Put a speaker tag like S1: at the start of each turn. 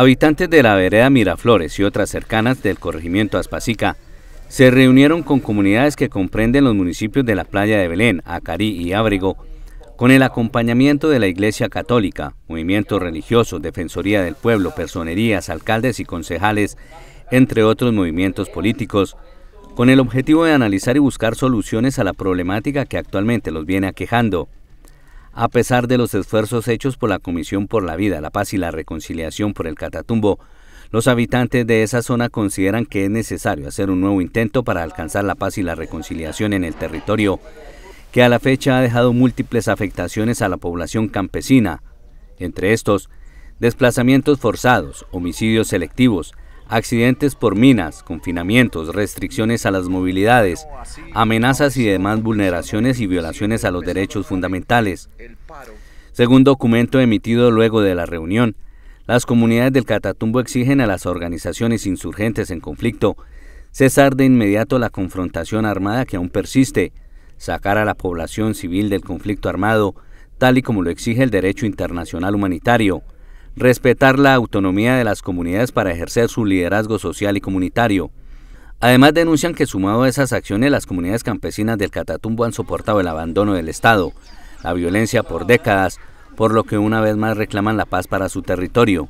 S1: Habitantes de la vereda Miraflores y otras cercanas del corregimiento Aspacica se reunieron con comunidades que comprenden los municipios de la playa de Belén, Acarí y Ábrego, con el acompañamiento de la Iglesia Católica, movimientos religiosos, Defensoría del Pueblo, personerías, alcaldes y concejales, entre otros movimientos políticos, con el objetivo de analizar y buscar soluciones a la problemática que actualmente los viene aquejando. A pesar de los esfuerzos hechos por la Comisión por la Vida, la Paz y la Reconciliación por el Catatumbo, los habitantes de esa zona consideran que es necesario hacer un nuevo intento para alcanzar la paz y la reconciliación en el territorio, que a la fecha ha dejado múltiples afectaciones a la población campesina, entre estos, desplazamientos forzados, homicidios selectivos, accidentes por minas, confinamientos, restricciones a las movilidades, amenazas y demás vulneraciones y violaciones a los derechos fundamentales. Según documento emitido luego de la reunión, las comunidades del Catatumbo exigen a las organizaciones insurgentes en conflicto cesar de inmediato la confrontación armada que aún persiste, sacar a la población civil del conflicto armado, tal y como lo exige el derecho internacional humanitario, respetar la autonomía de las comunidades para ejercer su liderazgo social y comunitario. Además denuncian que sumado a esas acciones las comunidades campesinas del Catatumbo han soportado el abandono del Estado, la violencia por décadas, por lo que una vez más reclaman la paz para su territorio.